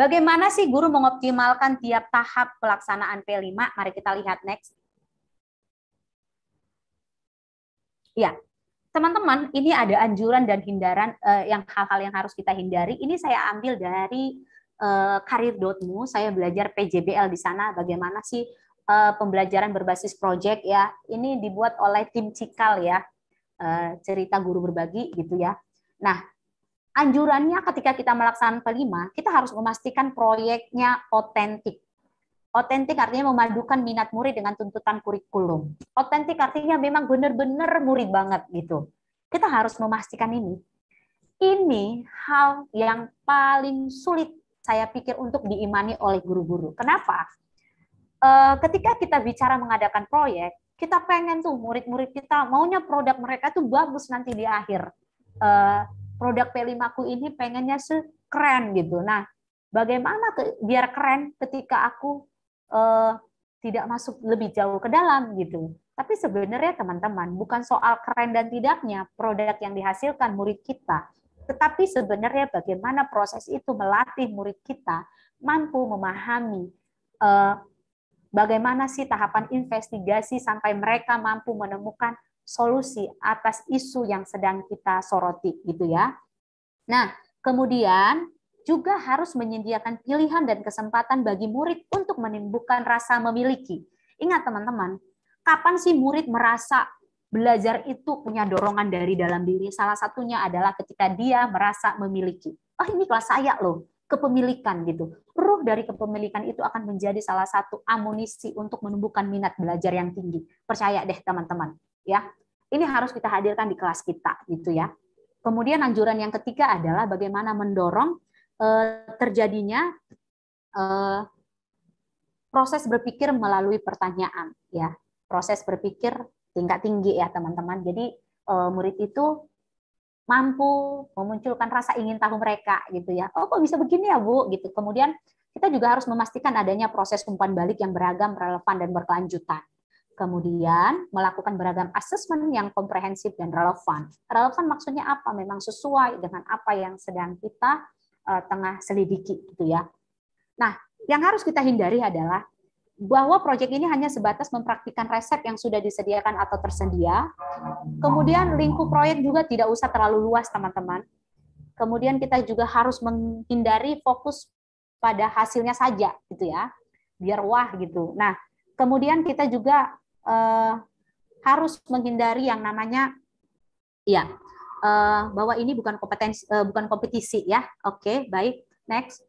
Bagaimana sih guru mengoptimalkan tiap tahap pelaksanaan P5? Mari kita lihat next. Ya, teman-teman, ini ada anjuran dan hindaran eh, yang hal-hal yang harus kita hindari. Ini saya ambil dari eh, karir.mu, saya belajar PJBL di sana bagaimana sih eh, pembelajaran berbasis proyek ya. Ini dibuat oleh tim Cikal ya. Eh, cerita guru berbagi gitu ya. Nah, anjurannya ketika kita melaksanakan kelima, kita harus memastikan proyeknya otentik. Otentik artinya memadukan minat murid dengan tuntutan kurikulum. Otentik artinya memang benar-benar murid banget gitu. Kita harus memastikan ini. Ini hal yang paling sulit saya pikir untuk diimani oleh guru-guru. Kenapa? Eh, ketika kita bicara mengadakan proyek, kita pengen tuh murid-murid kita maunya produk mereka tuh bagus nanti di akhir eh, produk P5ku ini pengennya sekeren gitu. Nah, bagaimana ke, biar keren ketika aku eh, tidak masuk lebih jauh ke dalam gitu. Tapi sebenarnya teman-teman, bukan soal keren dan tidaknya produk yang dihasilkan murid kita, tetapi sebenarnya bagaimana proses itu melatih murid kita mampu memahami eh, bagaimana sih tahapan investigasi sampai mereka mampu menemukan solusi atas isu yang sedang kita soroti gitu ya. Nah, kemudian juga harus menyediakan pilihan dan kesempatan bagi murid untuk menimbulkan rasa memiliki. Ingat teman-teman, kapan sih murid merasa belajar itu punya dorongan dari dalam diri? Salah satunya adalah ketika dia merasa memiliki. Oh, ini kelas saya loh, kepemilikan gitu. Ruh dari kepemilikan itu akan menjadi salah satu amunisi untuk menumbuhkan minat belajar yang tinggi. Percaya deh teman-teman, ya. Ini harus kita hadirkan di kelas kita gitu ya. Kemudian anjuran yang ketiga adalah bagaimana mendorong eh, terjadinya eh, proses berpikir melalui pertanyaan ya. Proses berpikir tingkat tinggi ya teman-teman. Jadi eh, murid itu mampu memunculkan rasa ingin tahu mereka gitu ya. Oh kok bisa begini ya Bu gitu. Kemudian kita juga harus memastikan adanya proses umpan balik yang beragam, relevan dan berkelanjutan kemudian melakukan beragam asesmen yang komprehensif dan relevan. Relevan maksudnya apa? Memang sesuai dengan apa yang sedang kita uh, tengah selidiki gitu ya. Nah, yang harus kita hindari adalah bahwa proyek ini hanya sebatas mempraktikkan resep yang sudah disediakan atau tersedia. Kemudian lingkup proyek juga tidak usah terlalu luas, teman-teman. Kemudian kita juga harus menghindari fokus pada hasilnya saja gitu ya. Biar wah gitu. Nah, kemudian kita juga uh, harus menghindari yang namanya ya uh, bahwa ini bukan kompetensi uh, bukan kompetisi ya. Oke, okay, baik. Next.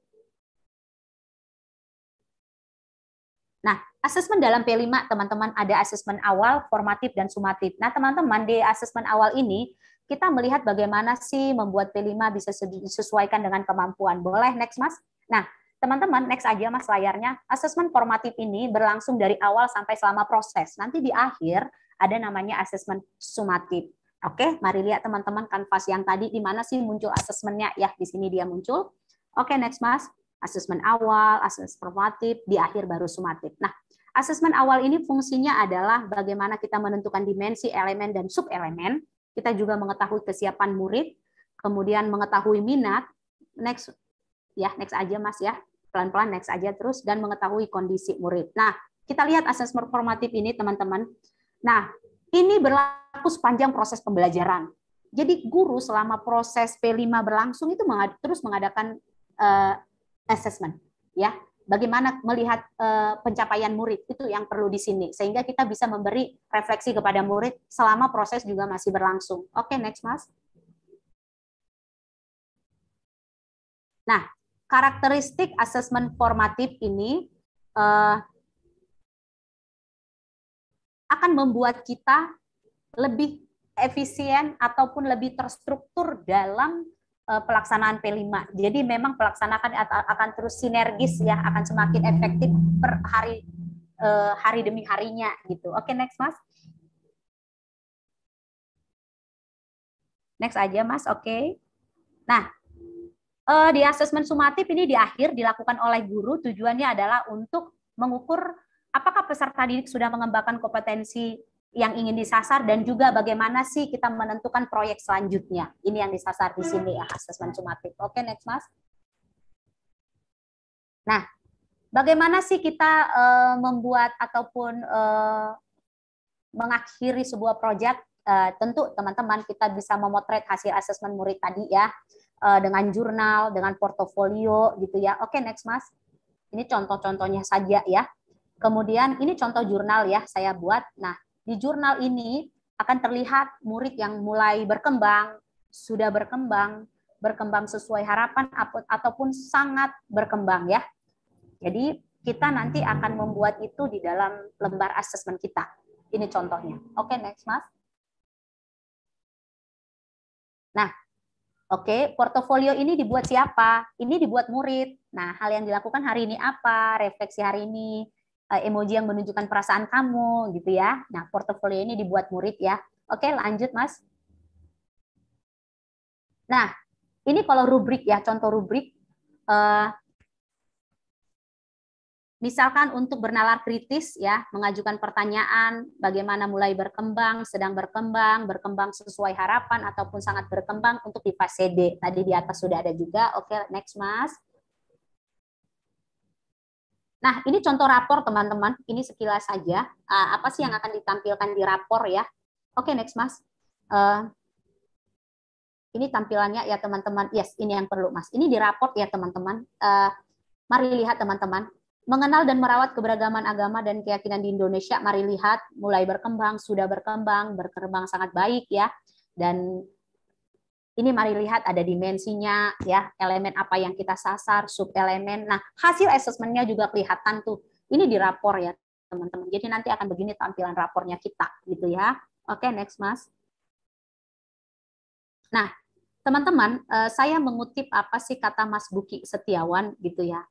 Nah, asesmen dalam P5 teman-teman ada asesmen awal, formatif dan sumatif. Nah, teman-teman di asesmen awal ini kita melihat bagaimana sih membuat P5 bisa disesuaikan dengan kemampuan. Boleh next Mas? Nah, teman-teman next aja mas layarnya asesmen formatif ini berlangsung dari awal sampai selama proses nanti di akhir ada namanya asesmen sumatif oke mari lihat teman-teman kanvas yang tadi di mana sih muncul asesmennya ya di sini dia muncul oke next mas asesmen awal asesmen formatif di akhir baru sumatif nah asesmen awal ini fungsinya adalah bagaimana kita menentukan dimensi elemen dan sub elemen kita juga mengetahui kesiapan murid kemudian mengetahui minat next ya next aja mas ya pelan-pelan next aja terus dan mengetahui kondisi murid. Nah, kita lihat asesmen formatif ini teman-teman. Nah, ini berlaku sepanjang proses pembelajaran. Jadi guru selama proses P5 berlangsung itu terus mengadakan uh, assessment ya. Bagaimana melihat uh, pencapaian murid itu yang perlu di sini sehingga kita bisa memberi refleksi kepada murid selama proses juga masih berlangsung. Oke, okay, next Mas. Nah, karakteristik asesmen formatif ini uh, akan membuat kita lebih efisien ataupun lebih terstruktur dalam uh, pelaksanaan P5. Jadi memang pelaksanaan akan terus sinergis ya, akan semakin efektif per hari uh, hari demi harinya gitu. Oke, okay, next Mas. Next aja Mas, oke. Okay. Nah, Uh, di asesmen sumatif ini di akhir dilakukan oleh guru tujuannya adalah untuk mengukur apakah peserta didik sudah mengembangkan kompetensi yang ingin disasar dan juga bagaimana sih kita menentukan proyek selanjutnya. Ini yang disasar di sini ya asesmen sumatif. Oke, okay, next Mas. Nah, bagaimana sih kita uh, membuat ataupun uh, mengakhiri sebuah proyek? Uh, tentu teman-teman kita bisa memotret hasil asesmen murid tadi ya uh, dengan jurnal, dengan portofolio gitu ya. Oke, okay, next Mas. Ini contoh-contohnya saja ya. Kemudian ini contoh jurnal ya saya buat. Nah, di jurnal ini akan terlihat murid yang mulai berkembang, sudah berkembang, berkembang sesuai harapan ataupun sangat berkembang ya. Jadi kita nanti akan membuat itu di dalam lembar asesmen kita. Ini contohnya. Oke, okay, next Mas. Oke, portofolio ini dibuat siapa? Ini dibuat murid. Nah, hal yang dilakukan hari ini apa? Refleksi hari ini, eh, emoji yang menunjukkan perasaan kamu, gitu ya. Nah, portofolio ini dibuat murid ya. Oke, lanjut Mas. Nah, ini kalau rubrik ya, contoh rubrik. Eh, misalkan untuk bernalar kritis ya, mengajukan pertanyaan bagaimana mulai berkembang, sedang berkembang, berkembang sesuai harapan ataupun sangat berkembang untuk di fase D. Tadi di atas sudah ada juga. Oke, okay, next Mas. Nah, ini contoh rapor teman-teman. Ini sekilas saja. Ah, apa sih yang akan ditampilkan di rapor ya? Oke, okay, next Mas. Uh, ini tampilannya ya teman-teman. Yes, ini yang perlu Mas. Ini di rapor ya teman-teman. Uh, mari lihat teman-teman Mengenal dan merawat keberagaman agama dan keyakinan di Indonesia, mari lihat mulai berkembang, sudah berkembang, berkembang sangat baik ya. Dan ini mari lihat ada dimensinya ya, elemen apa yang kita sasar, sub elemen. Nah, hasil asesmennya juga kelihatan tuh. Ini di rapor ya, teman-teman. Jadi nanti akan begini tampilan rapornya kita gitu ya. Oke, next Mas. Nah, teman-teman, eh, saya mengutip apa sih kata Mas Buki Setiawan gitu ya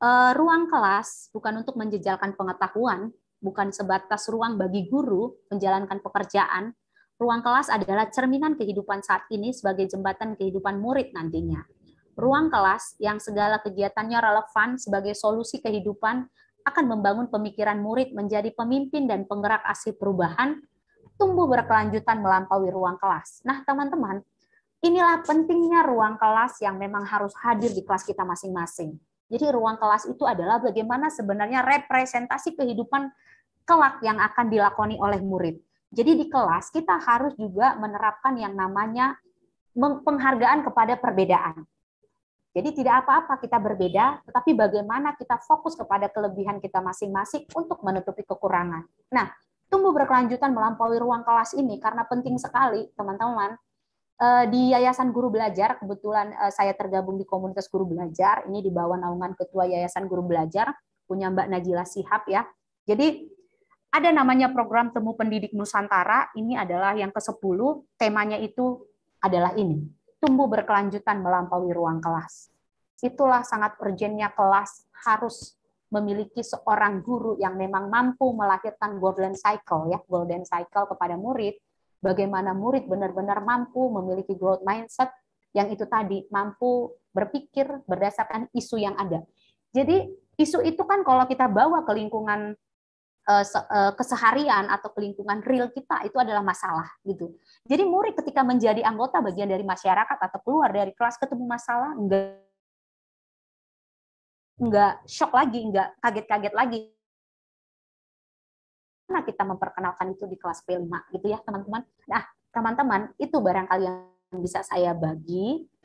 uh, ruang kelas bukan untuk menjejalkan pengetahuan, bukan sebatas ruang bagi guru menjalankan pekerjaan. Ruang kelas adalah cerminan kehidupan saat ini sebagai jembatan kehidupan murid nantinya. Ruang kelas yang segala kegiatannya relevan sebagai solusi kehidupan akan membangun pemikiran murid menjadi pemimpin dan penggerak aksi perubahan, tumbuh berkelanjutan melampaui ruang kelas. Nah, teman-teman, inilah pentingnya ruang kelas yang memang harus hadir di kelas kita masing-masing jadi ruang kelas itu adalah bagaimana sebenarnya representasi kehidupan kelak yang akan dilakoni oleh murid. Jadi di kelas kita harus juga menerapkan yang namanya penghargaan kepada perbedaan. Jadi tidak apa-apa kita berbeda, tetapi bagaimana kita fokus kepada kelebihan kita masing-masing untuk menutupi kekurangan. Nah, tumbuh berkelanjutan melampaui ruang kelas ini karena penting sekali, teman-teman, Eh, di Yayasan Guru Belajar, kebetulan eh, saya tergabung di komunitas guru belajar, ini di bawah naungan Ketua Yayasan Guru Belajar, punya Mbak Najila Sihab ya. Jadi ada namanya program Temu Pendidik Nusantara, ini adalah yang ke-10, temanya itu adalah ini, tumbuh berkelanjutan melampaui ruang kelas. Itulah sangat urgentnya kelas harus memiliki seorang guru yang memang mampu melahirkan golden cycle ya, golden cycle kepada murid, bagaimana murid benar-benar mampu memiliki growth mindset yang itu tadi, mampu berpikir berdasarkan isu yang ada. Jadi isu itu kan kalau kita bawa ke lingkungan eh, eh, keseharian atau ke lingkungan real kita itu adalah masalah gitu. Jadi murid ketika menjadi anggota bagian dari masyarakat atau keluar dari kelas ketemu masalah enggak enggak shock lagi, enggak kaget-kaget lagi bagaimana kita memperkenalkan itu di kelas P5 gitu ya teman-teman. Nah, teman-teman, itu barangkali yang bisa saya bagi